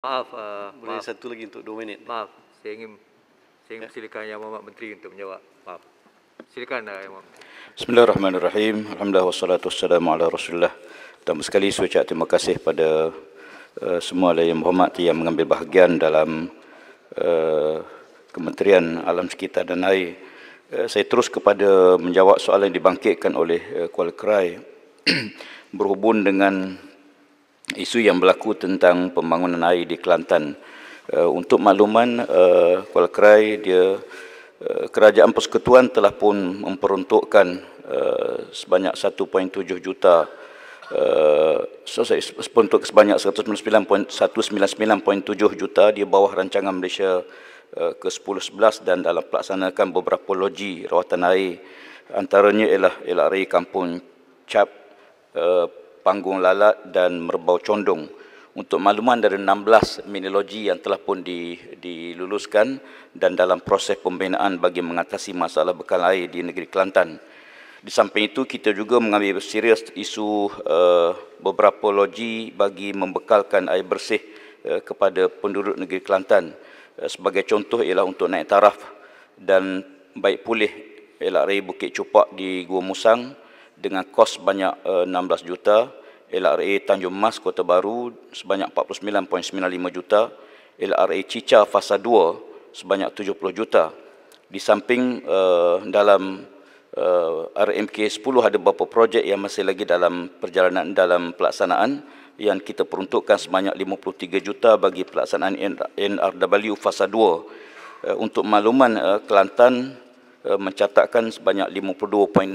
Maaf, uh, boleh maaf. satu lagi untuk dua minit. Maaf, saya ingin saya ingin ya. silakan Yang Amat Menteri untuk menjawab. Maaf. Silakan uh, Yang Amat. Bismillahirrahmanirrahim. Alhamdulillah wassalatu wassalamu ala Rasulillah. Pertama sekali saya ucap terima kasih pada uh, semua yang menteri yang mengambil bahagian dalam uh, Kementerian Alam Sekitar dan Air. Uh, saya terus kepada menjawab soalan yang dibangkitkan oleh uh, Kuala Kerai berhubung dengan isu yang berlaku tentang pembangunan air di Kelantan. Uh, untuk makluman uh, Kuala Krai dia uh, kerajaan persekutuan telah pun memperuntukkan uh, sebanyak 1.7 juta uh, sorry, untuk sebanyak 199.199.7 juta di bawah rancangan Malaysia ke 11 dan dalam pelaksanaan beberapa loji rawatan air antaranya ialah LRA Kampung Cap panggung lalat dan merbau condong. Untuk makluman dari 16 minologi yang telah pun diluluskan dan dalam proses pembinaan bagi mengatasi masalah bekal air di negeri Kelantan. Di samping itu, kita juga mengambil serius isu eh, beberapa logi bagi membekalkan air bersih eh, kepada penduduk negeri Kelantan. Eh, sebagai contoh ialah untuk naik taraf dan baik pulih LRA Bukit Cupak di Gua Musang, dengan kos banyak uh, eh, 16 juta, LRA Tanjung Mas Kota Baru sebanyak 49.95 juta, LRA Cica Fasa 2 sebanyak 70 juta. Di samping uh, dalam uh, RMK 10 ada beberapa projek yang masih lagi dalam perjalanan dalam pelaksanaan yang kita peruntukkan sebanyak 53 juta bagi pelaksanaan NRW Fasa 2. Eh, untuk makluman Kelantan, Eh, mencatatkan sebanyak 52.6%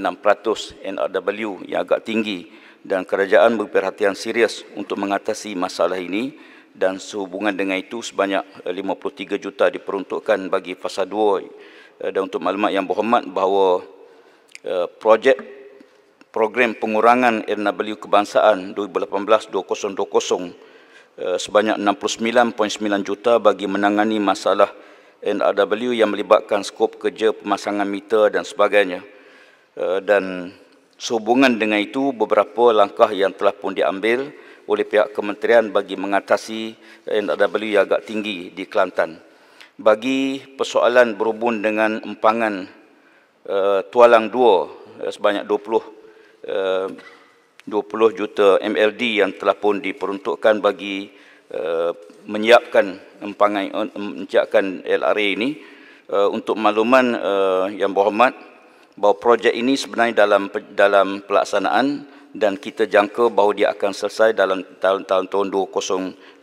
NRW yang agak tinggi dan kerajaan berperhatian serius untuk mengatasi masalah ini dan sehubungan dengan itu sebanyak 53 eh, juta diperuntukkan bagi fasa 2 eh, dan untuk maklumat yang berhormat bahawa projek program pengurangan NRW kebangsaan 2018-2020 sebanyak 69.9 juta bagi menangani masalah NRW yang melibatkan skop kerja pemasangan meter dan sebagainya. Eh, dan sehubungan dengan itu, beberapa langkah yang telah pun diambil oleh pihak kementerian bagi mengatasi NRW yang agak tinggi di Kelantan. Bagi persoalan berhubung dengan empangan eh, Tualang 2 eh, sebanyak 20 20 juta MLD yang telah pun diperuntukkan bagi Eh, menyiapkan empangan, eh, menyiapkan LRA ini uh, untuk makluman uh, yang berhormat bahawa projek ini sebenarnya dalam dalam pelaksanaan dan kita jangka bahawa dia akan selesai dalam tahun-tahun tahun 2023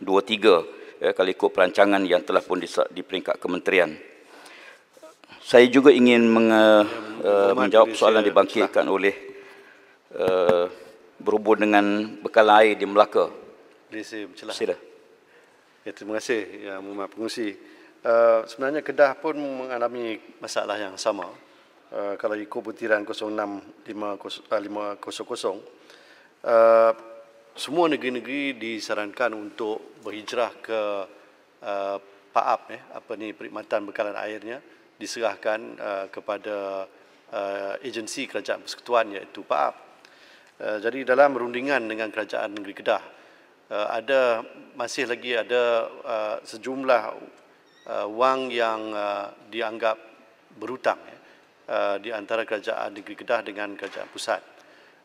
ya, kalau ikut perancangan yang telah pun di, di peringkat kementerian. Saya juga ingin meng, uh, menjawab soalan yang dibangkitkan oleh uh, berhubung dengan bekalan air di Melaka. Malaysia mencelah. Sila. Ya, terima kasih ya Muhammad pengusi. Uh, sebenarnya Kedah pun mengalami masalah yang sama. Uh, kalau ikut butiran 06500 uh, uh, semua negeri-negeri disarankan untuk berhijrah ke uh, PAAP eh apa ni perkhidmatan bekalan airnya diserahkan uh, kepada uh, agensi kerajaan persekutuan iaitu PAAP. Uh, jadi dalam rundingan dengan kerajaan negeri Kedah Eh, ada masih lagi ada uh, sejumlah uh, wang yang uh, dianggap berhutang uh, di antara kerajaan negeri Kedah dengan kerajaan pusat.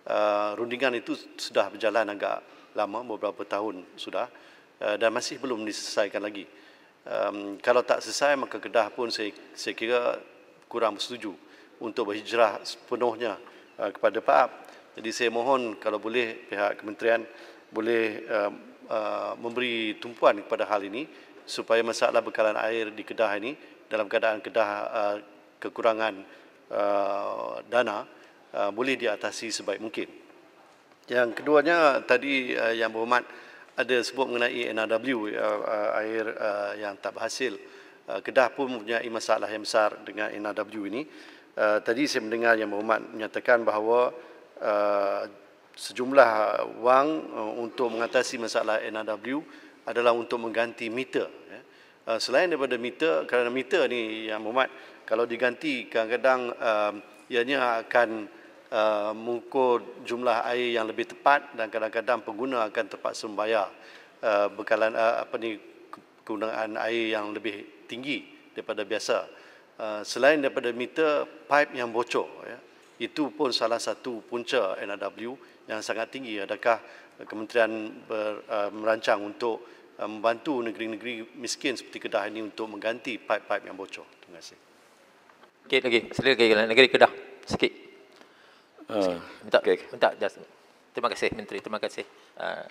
Uh, rundingan itu sudah berjalan agak lama beberapa tahun sudah uh, dan masih belum diselesaikan lagi. Um, kalau tak selesai maka Kedah pun saya, saya kira kurang bersetuju untuk berhijrah sepenuhnya uh, kepada PAAP. Jadi saya mohon kalau boleh pihak kementerian boleh uh, uh, memberi tumpuan kepada hal ini supaya masalah bekalan air di Kedah ini dalam keadaan Kedah uh, kekurangan uh, dana uh, boleh diatasi sebaik mungkin. Yang keduanya tadi uh, yang berhormat ada sebut mengenai NRW uh, uh, air uh, yang tak berhasil. Uh, Kedah pun mempunyai masalah yang besar dengan NRW ini. Uh, tadi saya mendengar yang berhormat menyatakan bahawa uh, sejumlah wang uh, untuk mengatasi masalah NRW adalah untuk mengganti meter. Ya. Uh, selain daripada meter, kerana meter ni yang memat, kalau diganti kadang-kadang um, ianya akan uh, mengukur jumlah air yang lebih tepat dan kadang-kadang pengguna akan terpaksa membayar bekalan apa ni kegunaan air yang lebih tinggi daripada biasa. Selain daripada meter, pipe yang bocor. Ya. Itu pun salah satu punca NRW yang sangat tinggi. Adakah eh, kementerian ber, uh, merancang untuk uh, membantu negeri-negeri miskin seperti Kedah ini untuk mengganti pipe-pipe yang bocor? Terima kasih. Okey, lagi. Sila lagi. Negeri Kedah. Sikit. Uh, minta, okay. minta. Just. Terima kasih, Menteri. Terima kasih. Uh, ah.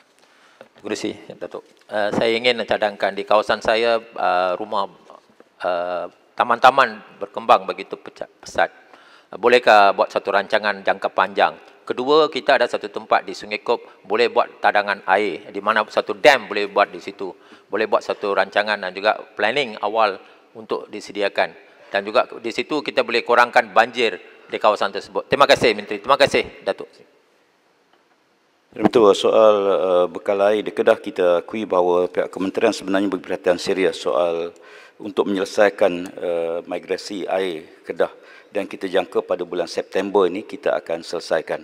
Gurusi, Datuk. Uh, saya ingin cadangkan di kawasan saya uh, rumah taman-taman uh, berkembang begitu pesat. Uh, bolehkah buat satu rancangan jangka panjang Kedua, kita ada satu tempat di Sungai Kop boleh buat tadangan air di mana satu dam boleh buat di situ. Boleh buat satu rancangan dan juga planning awal untuk disediakan. Dan juga di situ kita boleh kurangkan banjir di kawasan tersebut. Terima kasih Menteri. Terima kasih Datuk. Betul soal uh, bekal air di Kedah kita akui bahawa pihak kementerian sebenarnya berperhatian serius soal untuk menyelesaikan uh, migrasi air Kedah dan kita jangka pada bulan September ini kita akan selesaikan.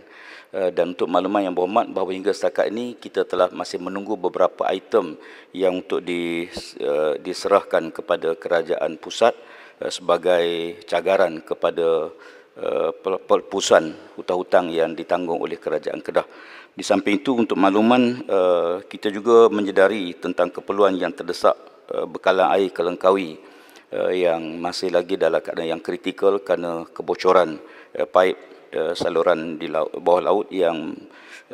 Eh, dan untuk maklumat yang berhormat bahawa hingga setakat ini kita telah masih menunggu beberapa item yang untuk eh, diserahkan kepada kerajaan pusat eh, sebagai cagaran kepada perpusan hutang-hutang yang ditanggung oleh kerajaan Kedah. Di samping itu untuk maklumat kita juga menyedari tentang keperluan yang terdesak bekalan air kelengkawi Langkawi Eh, yang masih lagi dalam keadaan yang kritikal kerana kebocoran uh, paip uh, saluran di laut, bawah laut yang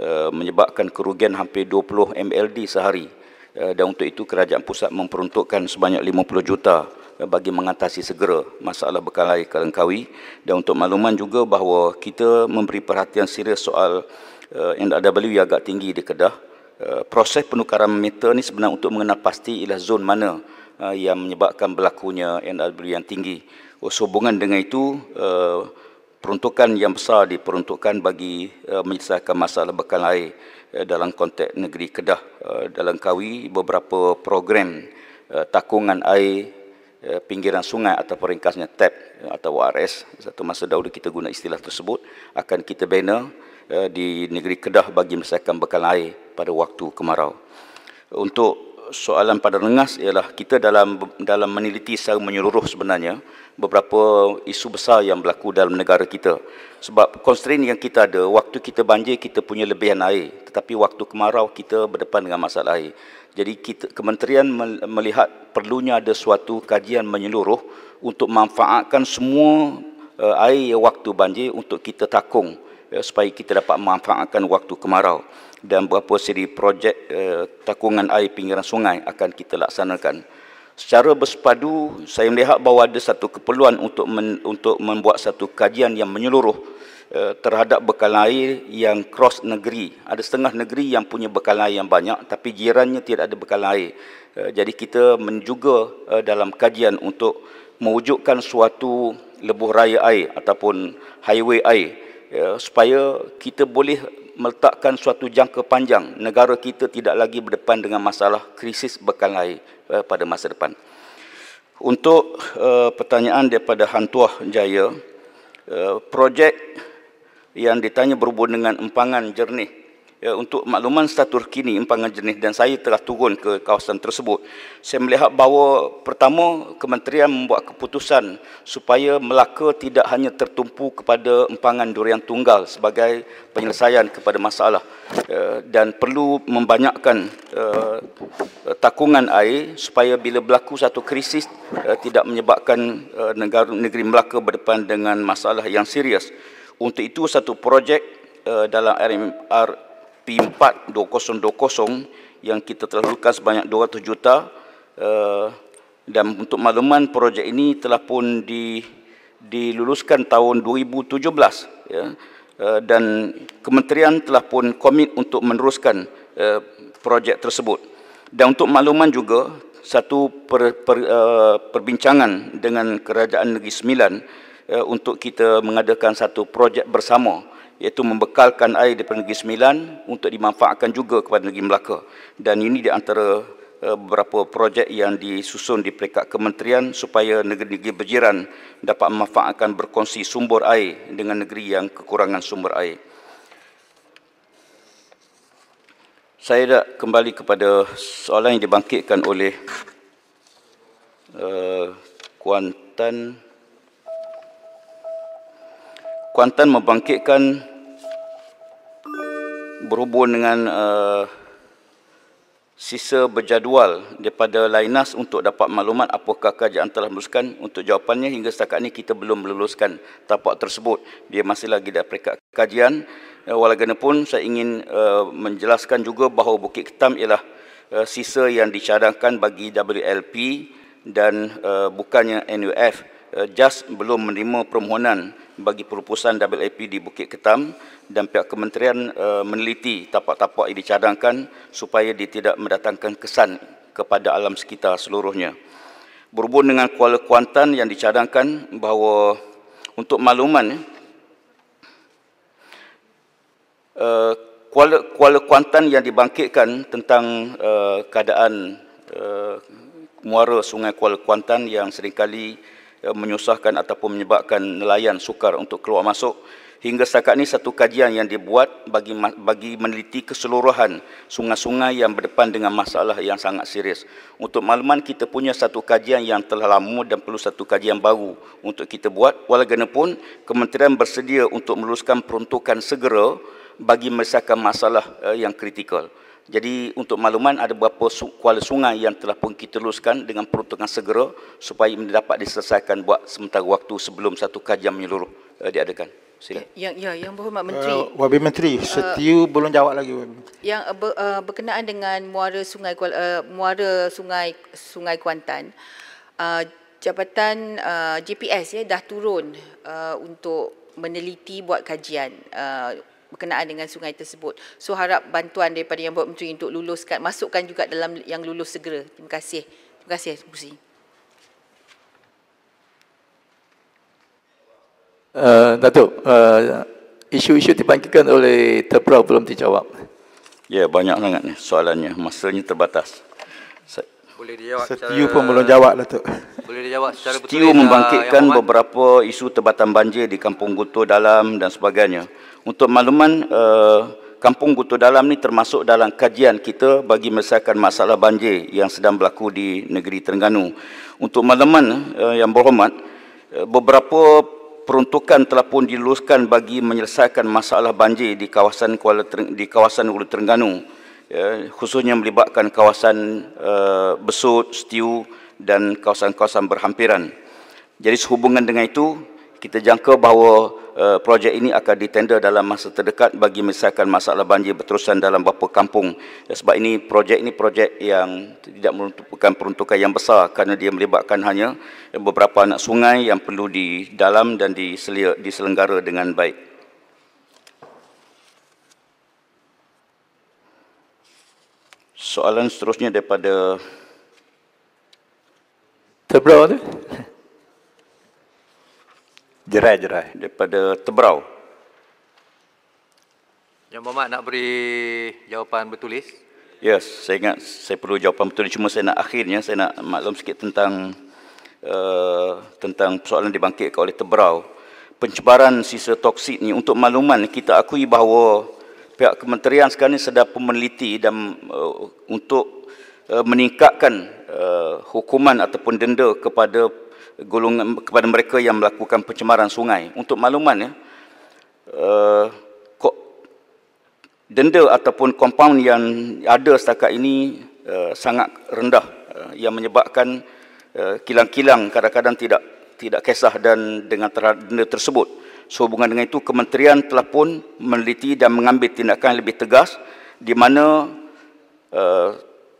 uh, menyebabkan kerugian hampir 20 MLD sehari uh, dan untuk itu kerajaan pusat memperuntukkan sebanyak 50 juta bagi mengatasi segera masalah bekalan air kelengkawi dan untuk makluman juga bahawa kita memberi perhatian serius soal uh, NRW yang agak tinggi di Kedah uh, proses penukaran meter ni sebenarnya untuk mengenal pasti ialah zon mana Uh, yang menyebabkan berlakunya NRW yang tinggi. Oh, sehubungan dengan itu, uh, peruntukan yang besar diperuntukkan bagi uh, menyelesaikan masalah bekalan air dalam konteks negeri Kedah. Dalam Kawi, beberapa program takungan air pinggiran sungai atau peringkasnya TAP atau ORS, satu masa dahulu kita guna istilah tersebut, akan kita bina di negeri Kedah bagi menyelesaikan bekalan air pada waktu kemarau. Untuk soalan pada rengas ialah kita dalam dalam meneliti secara menyeluruh sebenarnya beberapa isu besar yang berlaku dalam negara kita. Sebab constraint yang kita ada, waktu kita banjir kita punya lebihan air, tetapi waktu kemarau kita berdepan dengan masalah air. Jadi kita, kementerian melihat perlunya ada suatu kajian menyeluruh untuk manfaatkan semua eh, air waktu banjir untuk kita takung. Eh, supaya kita dapat memanfaatkan waktu kemarau dan beberapa seri projek eh, takungan air pinggiran sungai akan kita laksanakan. Secara bersepadu, saya melihat bahawa ada satu keperluan untuk men, untuk membuat satu kajian yang menyeluruh eh, terhadap bekalan air yang cross negeri. Ada setengah negeri yang punya bekalan air yang banyak tapi jirannya tidak ada bekalan air. Eh, jadi kita menjuga eh, dalam kajian untuk mewujudkan suatu lebuh raya air ataupun highway air ya, supaya kita boleh meletakkan suatu jangka panjang negara kita tidak lagi berdepan dengan masalah krisis bekal air eh, pada masa depan. Untuk eh, pertanyaan daripada Hantuah Jaya, eh, projek yang ditanya berhubung dengan empangan jernih Ya, untuk makluman status kini empangan jenis dan saya telah turun ke kawasan tersebut. Saya melihat bahawa pertama kementerian membuat keputusan supaya Melaka tidak hanya tertumpu kepada empangan durian tunggal sebagai penyelesaian kepada masalah ya, dan perlu membanyakkan uh, takungan air supaya bila berlaku satu krisis uh, tidak menyebabkan uh, negara negeri Melaka berdepan dengan masalah yang serius. Untuk itu satu projek uh, dalam RMR P4 2020 yang kita telah lukas sebanyak 200 juta uh, dan untuk makluman projek ini telah pun di, diluluskan tahun 2017 ya. Uh, dan kementerian telah pun komit untuk meneruskan uh, projek tersebut dan untuk makluman juga satu per, per, uh, perbincangan dengan kerajaan negeri Sembilan uh, untuk kita mengadakan satu projek bersama iaitu membekalkan air daripada Negeri Sembilan untuk dimanfaatkan juga kepada Negeri Melaka. Dan ini di antara eh, beberapa projek yang disusun di peringkat kementerian supaya negeri-negeri berjiran dapat memanfaatkan berkongsi sumber air dengan negeri yang kekurangan sumber air. Saya nak kembali kepada soalan yang dibangkitkan oleh eh, Kuantan. Kuantan membangkitkan berhubung dengan uh, sisa berjadual daripada lainas untuk dapat maklumat apakah kerajaan telah meluluskan untuk jawapannya hingga setakat ini kita belum meluluskan tapak tersebut dia masih lagi dalam peringkat kajian eh, walaupun saya ingin uh, menjelaskan juga bahawa Bukit Ketam ialah uh, sisa yang dicadangkan bagi WLP dan uh, bukannya NUF Eh, JAS belum menerima permohonan bagi perupusan WAP di Bukit Ketam dan pihak kementerian eh, meneliti tapak-tapak yang dicadangkan supaya dia tidak mendatangkan kesan kepada alam sekitar seluruhnya. Berhubung dengan Kuala Kuantan yang dicadangkan bahawa untuk makluman eh, Kuala, Kuala Kuantan yang dibangkitkan tentang keadaan muara sungai Kuala Kuantan yang seringkali Eh, menyusahkan ataupun menyebabkan nelayan sukar untuk keluar masuk. Hingga setakat ini satu kajian yang dibuat bagi bagi meneliti keseluruhan sungai-sungai yang berdepan dengan masalah yang sangat serius. Untuk Malaman kita punya satu kajian yang telah lama dan perlu satu kajian baru untuk kita buat. Walaupun kementerian bersedia untuk meluluskan peruntukan segera bagi mesakan masalah eh, yang kritikal. Jadi untuk makluman ada beberapa kuala sungai yang telah pun kita luluskan dengan peruntukan segera supaya dapat diselesaikan buat sementara waktu sebelum satu kajian menyeluruh uh, diadakan. Sila. Yang ya, ya yang berhormat menteri. Uh, Wabi menteri, eh, setiu uh, belum jawab lagi Wabi. Yang uh, ber, uh, berkenaan dengan muara sungai uh, muara sungai Sungai Kuantan. Uh, jabatan uh, GPS ya dah turun uh, untuk meneliti buat kajian berkenaan dengan sungai tersebut. So harap bantuan daripada Yang Berhormat Menteri untuk luluskan, masukkan juga dalam yang lulus segera. Terima kasih. Terima kasih, Tuan Puzi. Uh, Datuk, uh, isu-isu dibangkitkan oleh Terpera belum dijawab. Ya, banyak sangat ni soalannya. Masanya terbatas. Setiu secara... pun belum jawab, Datuk. Boleh dijawab secara Setiu betul. Setiu membangkitkan eh, beberapa isu tebatan banjir di Kampung Gutu Dalam dan sebagainya. Untuk makluman uh, Kampung Gutu Dalam ni termasuk dalam kajian kita bagi menyelesaikan masalah banjir yang sedang berlaku di negeri Terengganu. Untuk makluman uh, yang berhormat, uh, beberapa peruntukan telah pun diluluskan bagi menyelesaikan masalah banjir di kawasan Kuala Tereng- di kawasan Hulu Terengganu. Uh, khususnya melibatkan kawasan uh, Besut, Setiu dan kawasan-kawasan berhampiran. Jadi sehubungan dengan itu, kita jangka bahawa uh, projek ini akan ditender dalam masa terdekat bagi menyelesaikan masalah banjir berterusan dalam beberapa kampung. Ya, sebab ini projek ini projek yang tidak merupakan peruntukan yang besar kerana dia melibatkan hanya eh, beberapa anak sungai yang perlu di dalam dan diselia, diselenggara dengan baik. Soalan seterusnya daripada Terbro tu. Jerai, jerai. Daripada Tebrau. Yang Mohd nak beri jawapan bertulis? Yes, saya ingat saya perlu jawapan bertulis. Cuma saya nak akhirnya, saya nak maklum sikit tentang uh, tentang persoalan dibangkitkan oleh Tebrau. Pencebaran sisa toksik ni untuk makluman kita akui bahawa pihak kementerian sekarang ini sedang meneliti dan uh, untuk uh, meningkatkan uh, hukuman ataupun denda kepada golongan kepada mereka yang melakukan pencemaran sungai. Untuk makluman ya, uh, kok, denda ataupun kompaun yang ada setakat ini uh, sangat rendah uh, yang menyebabkan uh, kilang-kilang kadang-kadang tidak tidak kisah dan dengan terhadap denda tersebut. Sehubungan dengan itu kementerian telah pun meneliti dan mengambil tindakan yang lebih tegas di mana uh,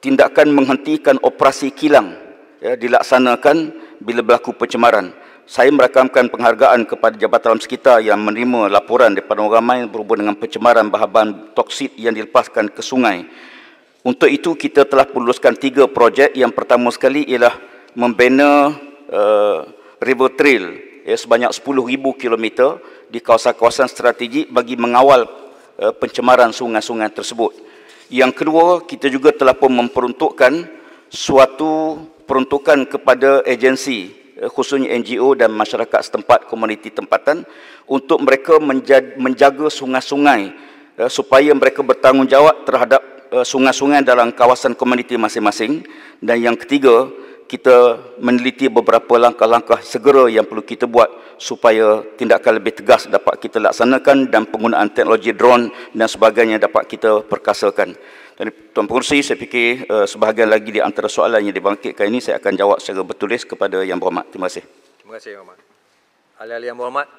tindakan menghentikan operasi kilang ya, dilaksanakan bila berlaku pencemaran. Saya merakamkan penghargaan kepada jabatan alam sekitar yang menerima laporan daripada orang ramai berhubung dengan pencemaran bahan-bahan toksik yang dilepaskan ke sungai. Untuk itu, kita telah peluluskan tiga projek. Yang pertama sekali ialah membina uh, River Trail ya, sebanyak 10,000 km di kawasan-kawasan strategik bagi mengawal uh, pencemaran sungai-sungai tersebut. Yang kedua, kita juga telah pun memperuntukkan suatu peruntukan kepada agensi eh, khususnya NGO dan masyarakat setempat komuniti tempatan untuk mereka menjaga sungai-sungai eh, supaya mereka bertanggungjawab terhadap eh, sungai-sungai dalam kawasan komuniti masing-masing dan yang ketiga kita meneliti beberapa langkah-langkah segera yang perlu kita buat supaya tindakan lebih tegas dapat kita laksanakan dan penggunaan teknologi drone dan sebagainya dapat kita perkasakan. Dan Tuan Pengurusi, saya fikir uh, sebahagian lagi di antara soalan yang dibangkitkan ini saya akan jawab secara bertulis kepada Yang Berhormat. Terima kasih. Terima kasih Yang Berhormat. Ahli-ahli Yang Berhormat.